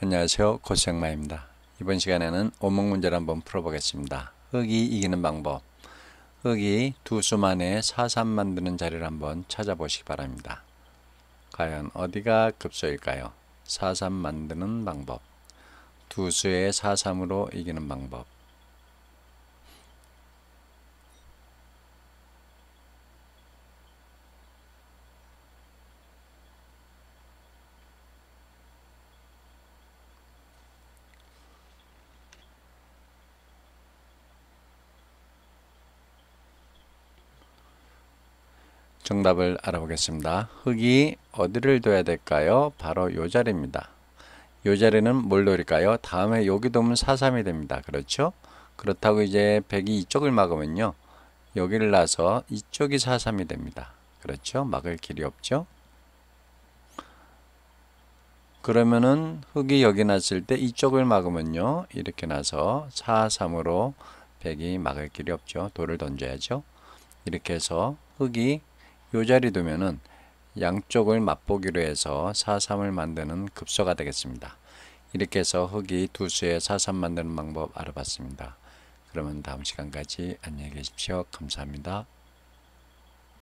안녕하세요 고생마입니다 이번 시간에는 원목 문제를 한번 풀어보겠습니다 흙이 이기는 방법 흙이 두 수만에 4,3 만드는 자리를 한번 찾아보시기 바랍니다 과연 어디가 급소일까요 4,3 만드는 방법 두 수의 4,3으로 이기는 방법 정답을 알아보겠습니다. 흙이 어디를 둬야 될까요? 바로 요 자리입니다. 요 자리는 뭘 놓을까요? 다음에 여기 도면 4,3이 됩니다. 그렇죠? 그렇다고 이제 100이 이쪽을 막으면요. 여기를 놔서 이쪽이 4,3이 됩니다. 그렇죠? 막을 길이 없죠? 그러면은 흙이 여기 났을 때 이쪽을 막으면요. 이렇게 나서 4,3으로 100이 막을 길이 없죠. 돌을 던져야죠. 이렇게 해서 흙이 요 자리 두면은 양쪽을 맛보기로 해서 사삼을 만드는 급소가 되겠습니다. 이렇게 해서 흙이 두 수의 사삼 만드는 방법 알아봤습니다. 그러면 다음 시간까지 안녕히 계십시오. 감사합니다.